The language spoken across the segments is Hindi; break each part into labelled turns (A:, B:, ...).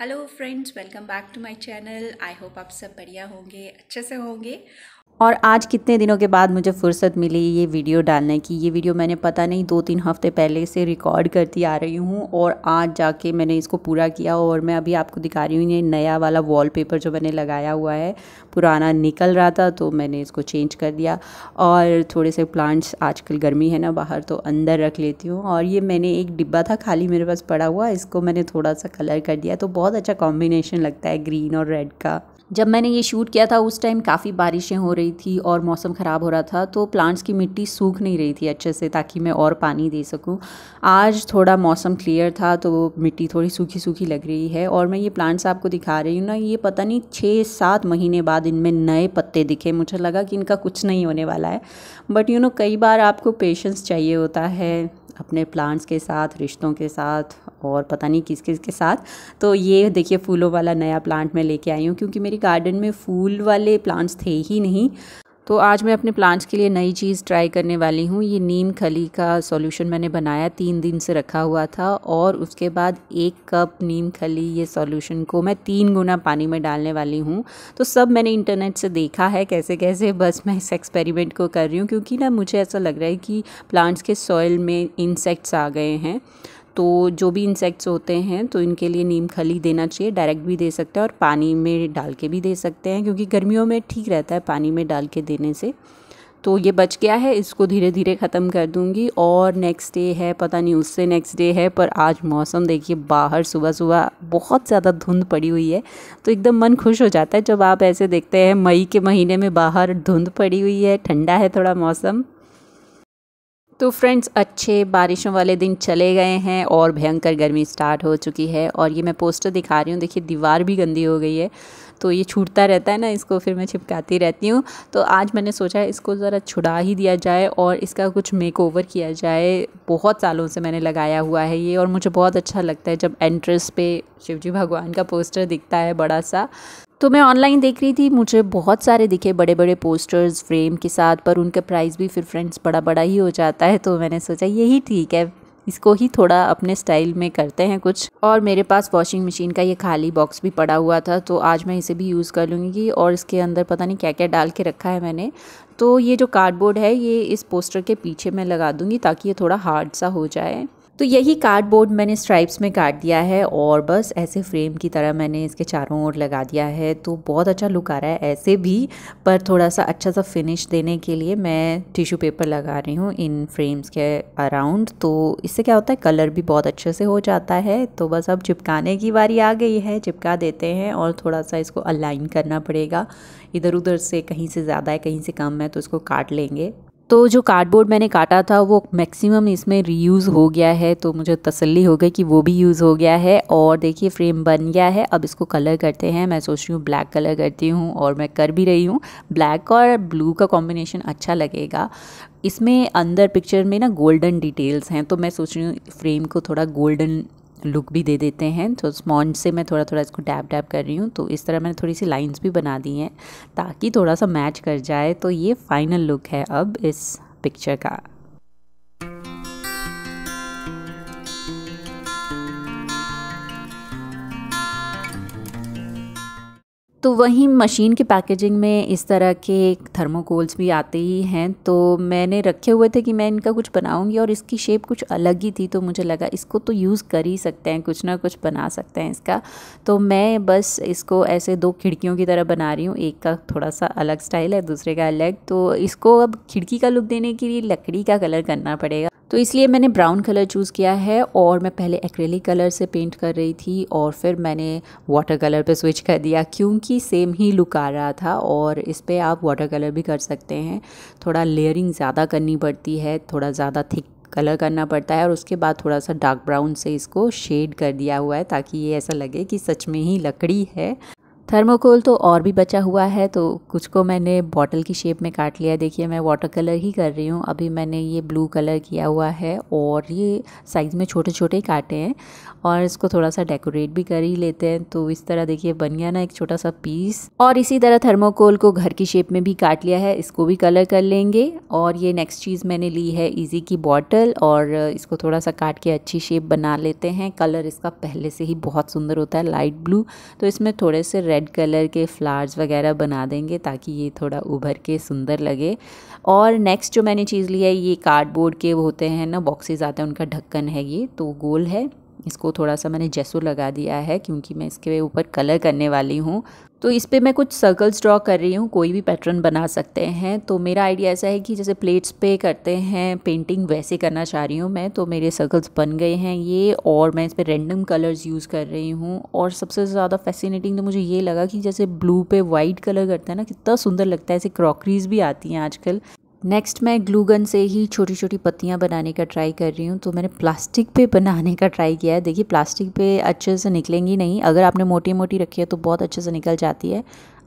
A: hello friends welcome back to my channel I hope आप सब बढ़िया होंगे अच्छे से होंगे और आज कितने दिनों के बाद मुझे फ़ुर्सत मिली ये वीडियो डालने की ये वीडियो मैंने पता नहीं दो तीन हफ्ते पहले से रिकॉर्ड करती आ रही हूँ और आज जाके मैंने इसको पूरा किया और मैं अभी आपको दिखा रही हूँ ये नया वाला वॉलपेपर जो मैंने लगाया हुआ है पुराना निकल रहा था तो मैंने इसको चेंज कर दिया और थोड़े से प्लांट्स आजकल गर्मी है ना बाहर तो अंदर रख लेती हूँ और ये मैंने एक डिब्बा था खाली मेरे पास पड़ा हुआ इसको मैंने थोड़ा सा कलर कर दिया तो बहुत अच्छा कॉम्बिनेशन लगता है ग्रीन और रेड का जब मैंने ये शूट किया था उस टाइम काफ़ी बारिशें हो रही थी और मौसम ख़राब हो रहा था तो प्लांट्स की मिट्टी सूख नहीं रही थी अच्छे से ताकि मैं और पानी दे सकूं आज थोड़ा मौसम क्लियर था तो मिट्टी थोड़ी सूखी सूखी लग रही है और मैं ये प्लांट्स आपको दिखा रही हूँ ना ये पता नहीं छः सात महीने बाद इनमें नए पत्ते दिखे मुझे लगा कि इनका कुछ नहीं होने वाला है बट यू नो कई बार आपको पेशेंस चाहिए होता है अपने प्लांट्स के साथ रिश्तों के साथ और पता नहीं किस किस के साथ तो ये देखिए फूलों वाला नया प्लांट मैं लेके आई हूँ क्योंकि मेरे गार्डन में फूल वाले प्लांट्स थे ही नहीं तो आज मैं अपने प्लांट्स के लिए नई चीज़ ट्राई करने वाली हूँ ये नीम खली का सॉल्यूशन मैंने बनाया तीन दिन से रखा हुआ था और उसके बाद एक कप नीम खली ये सॉल्यूशन को मैं तीन गुना पानी में डालने वाली हूँ तो सब मैंने इंटरनेट से देखा है कैसे कैसे बस मैं इस एक्सपेरिमेंट को कर रही हूँ क्योंकि ना मुझे ऐसा लग रहा है कि प्लांट्स के सॉइल में इंसेक्ट्स आ गए हैं तो जो भी इंसेक्ट्स होते हैं तो इनके लिए नीम खली देना चाहिए डायरेक्ट भी दे सकते हैं और पानी में डाल के भी दे सकते हैं क्योंकि गर्मियों में ठीक रहता है पानी में डाल के देने से तो ये बच गया है इसको धीरे धीरे ख़त्म कर दूंगी और नेक्स्ट डे है पता नहीं उससे नेक्स्ट डे है पर आज मौसम देखिए बाहर सुबह सुबह बहुत ज़्यादा धुंध पड़ी हुई है तो एकदम मन खुश हो जाता है जब आप ऐसे देखते हैं मई के महीने में बाहर धुंध पड़ी हुई है ठंडा है थोड़ा मौसम तो फ्रेंड्स अच्छे बारिशों वाले दिन चले गए हैं और भयंकर गर्मी स्टार्ट हो चुकी है और ये मैं पोस्टर दिखा रही हूँ देखिए दीवार भी गंदी हो गई है तो ये छूटता रहता है ना इसको फिर मैं छिपकाती रहती हूँ तो आज मैंने सोचा है इसको ज़रा छुड़ा ही दिया जाए और इसका कुछ मेक ओवर किया जाए बहुत सालों से मैंने लगाया हुआ है ये और मुझे बहुत अच्छा लगता है जब एंट्रेंस पे शिवजी भगवान का पोस्टर दिखता है बड़ा सा तो मैं ऑनलाइन देख रही थी मुझे बहुत सारे दिखे बड़े बड़े पोस्टर्स फ्रेम के साथ पर उनके प्राइस भी फिर फ्रेंड्स बड़ा बड़ा ही हो जाता है तो मैंने सोचा यही ठीक है इसको ही थोड़ा अपने स्टाइल में करते हैं कुछ और मेरे पास वॉशिंग मशीन का ये खाली बॉक्स भी पड़ा हुआ था तो आज मैं इसे भी यूज़ कर लूँगी और इसके अंदर पता नहीं क्या क्या डाल के रखा है मैंने तो ये जो कार्डबोर्ड है ये इस पोस्टर के पीछे मैं लगा दूँगी ताकि ये थोड़ा हार्ड सा हो जाए तो यही कार्डबोर्ड मैंने स्ट्राइप्स में काट दिया है और बस ऐसे फ्रेम की तरह मैंने इसके चारों ओर लगा दिया है तो बहुत अच्छा लुक आ रहा है ऐसे भी पर थोड़ा सा अच्छा सा फिनिश देने के लिए मैं टिश्यू पेपर लगा रही हूँ इन फ्रेम्स के अराउंड तो इससे क्या होता है कलर भी बहुत अच्छे से हो जाता है तो बस अब चिपकाने की बारी आ गई है चिपका देते हैं और थोड़ा सा इसको अलाइन करना पड़ेगा इधर उधर से कहीं से ज़्यादा है कहीं से कम है तो इसको काट लेंगे तो जो कार्डबोर्ड मैंने काटा था वो मैक्सिमम इसमें रीयूज़ हो गया है तो मुझे तसल्ली हो गई कि वो भी यूज़ हो गया है और देखिए फ्रेम बन गया है अब इसको कलर करते हैं मैं सोच रही हूँ ब्लैक कलर करती हूँ और मैं कर भी रही हूँ ब्लैक और ब्लू का कॉम्बिनेशन अच्छा लगेगा इसमें अंदर पिक्चर में ना गोल्डन डिटेल्स हैं तो मैं सोच रही हूँ फ्रेम को थोड़ा गोल्डन लुक भी दे देते हैं तो स्पॉन्ज से मैं थोड़ा थोड़ा इसको डैप डैप कर रही हूँ तो इस तरह मैंने थोड़ी सी लाइंस भी बना दी हैं ताकि थोड़ा सा मैच कर जाए तो ये फाइनल लुक है अब इस पिक्चर का तो वहीं मशीन के पैकेजिंग में इस तरह के थर्मोकोल्स भी आते ही हैं तो मैंने रखे हुए थे कि मैं इनका कुछ बनाऊंगी और इसकी शेप कुछ अलग ही थी तो मुझे लगा इसको तो यूज़ कर ही सकते हैं कुछ ना कुछ बना सकते हैं इसका तो मैं बस इसको ऐसे दो खिड़कियों की तरह बना रही हूँ एक का थोड़ा सा अलग स्टाइल है दूसरे का अलग तो इसको अब खिड़की का लुक देने के लिए लकड़ी का कलर करना पड़ेगा तो इसलिए मैंने ब्राउन कलर चूज़ किया है और मैं पहले एक्रेलिक कलर से पेंट कर रही थी और फिर मैंने वाटर कलर पे स्विच कर दिया क्योंकि सेम ही लुक आ रहा था और इस पर आप वाटर कलर भी कर सकते हैं थोड़ा लेयरिंग ज़्यादा करनी पड़ती है थोड़ा ज़्यादा थिक कलर करना पड़ता है और उसके बाद थोड़ा सा डार्क ब्राउन से इसको शेड कर दिया हुआ है ताकि ये ऐसा लगे कि सच में ही लकड़ी है थर्मोकोल तो और भी बचा हुआ है तो कुछ को मैंने बॉटल की शेप में काट लिया देखिए मैं वाटर कलर ही कर रही हूँ अभी मैंने ये ब्लू कलर किया हुआ है और ये साइज़ में छोटे छोटे काटे हैं और इसको थोड़ा सा डेकोरेट भी कर ही लेते हैं तो इस तरह देखिए बन गया ना एक छोटा सा पीस और इसी तरह थर्मोकोल को घर की शेप में भी काट लिया है इसको भी कलर कर लेंगे और ये नेक्स्ट चीज़ मैंने ली है ईजी की बॉटल और इसको थोड़ा सा काट के अच्छी शेप बना लेते हैं कलर इसका पहले से ही बहुत सुंदर होता है लाइट ब्लू तो इसमें थोड़े से रेड कलर के फ्लावर्स वगैरह बना देंगे ताकि ये थोड़ा उभर के सुंदर लगे और नेक्स्ट जो मैंने चीज़ लिया है ये कार्डबोर्ड के होते हैं ना बॉक्सेस आते हैं उनका ढक्कन है ये तो गोल है इसको थोड़ा सा मैंने जैसो लगा दिया है क्योंकि मैं इसके ऊपर कलर करने वाली हूँ तो इस पर मैं कुछ सर्कल्स ड्रॉ कर रही हूँ कोई भी पैटर्न बना सकते हैं तो मेरा आइडिया ऐसा है कि जैसे प्लेट्स पे करते हैं पेंटिंग वैसे करना चाह रही हूँ मैं तो मेरे सर्कल्स बन गए हैं ये और मैं इस पर रेंडम कलर्स यूज़ कर रही हूँ और सबसे ज़्यादा फैसिनेटिंग तो मुझे ये लगा कि जैसे ब्लू पे वाइट कलर करते हैं ना कितना सुंदर लगता है ऐसे क्रॉकरीज भी आती हैं आजकल नेक्स्ट मैं ग्लूगन से ही छोटी छोटी पत्तियाँ बनाने का ट्राई कर रही हूँ तो मैंने प्लास्टिक पे बनाने का ट्राई किया है देखिए प्लास्टिक पे अच्छे से निकलेंगी नहीं अगर आपने मोटी मोटी रखी है तो बहुत अच्छे से निकल जाती है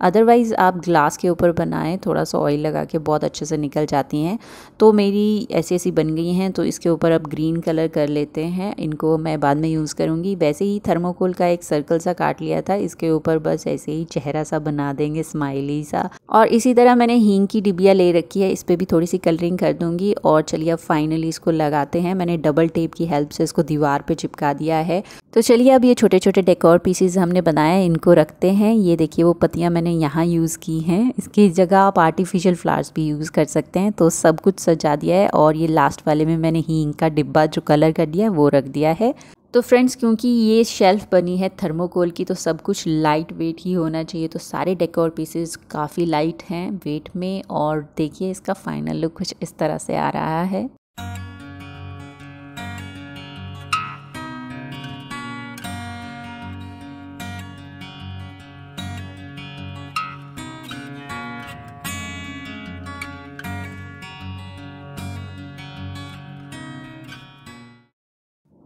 A: अदरवाइज़ आप ग्लास के ऊपर बनाएं थोड़ा सा ऑयल लगा के बहुत अच्छे से निकल जाती हैं तो मेरी ऐसी ऐसी बन गई हैं तो इसके ऊपर अब ग्रीन कलर कर लेते हैं इनको मैं बाद में यूज़ करूँगी वैसे ही थर्मोकोल का एक सर्कल सा काट लिया था इसके ऊपर बस ऐसे ही चेहरा सा बना देंगे स्माइली सा और इसी तरह मैंने हींग की डिबिया ले रखी है इस पर भी थोड़ी सी कलरिंग कर दूँगी और चलिए अब फाइनली इसको लगाते हैं मैंने डबल टेप की हेल्प से इसको दीवार पर चिपका दिया है तो चलिए अब ये छोटे छोटे डेकोर पीसीज हमने बनाया इनको रखते हैं ये देखिए वो पतियाँ मैंने मैंने यहाँ यूज़ की हैं इसकी जगह आप आर्टिफिशियल फ्लावर्स भी यूज़ कर सकते हैं तो सब कुछ सजा दिया है और ये लास्ट वाले में मैंने हींग का डिब्बा जो कलर कर दिया है वो रख दिया है तो फ्रेंड्स क्योंकि ये शेल्फ़ बनी है थर्मोकोल की तो सब कुछ लाइट वेट ही होना चाहिए तो सारे डेकोर पीसेस काफ़ी लाइट हैं वेट में और देखिए इसका फाइनल लुक कुछ इस तरह से आ रहा है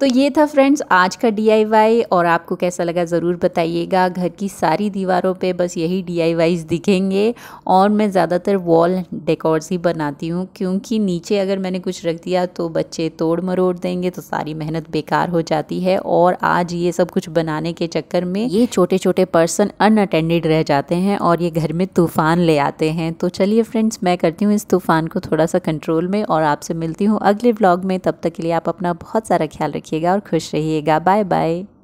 A: तो ये था फ्रेंड्स आज का डी और आपको कैसा लगा ज़रूर बताइएगा घर की सारी दीवारों पे बस यही डी दिखेंगे और मैं ज़्यादातर वॉल डेकोर्स ही बनाती हूँ क्योंकि नीचे अगर मैंने कुछ रख दिया तो बच्चे तोड़ मरोड़ देंगे तो सारी मेहनत बेकार हो जाती है और आज ये सब कुछ बनाने के चक्कर में ये छोटे छोटे पर्सन अनअटेंडेड रह जाते हैं और ये घर में तूफ़ान ले आते हैं तो चलिए फ्रेंड्स मैं करती हूँ इस तूफ़ान को थोड़ा सा कंट्रोल में और आपसे मिलती हूँ अगले ब्लॉग में तब तक के लिए आप अपना बहुत सारा ख्याल रखिए रखिएगा और खुश रहिएगा बाय बाय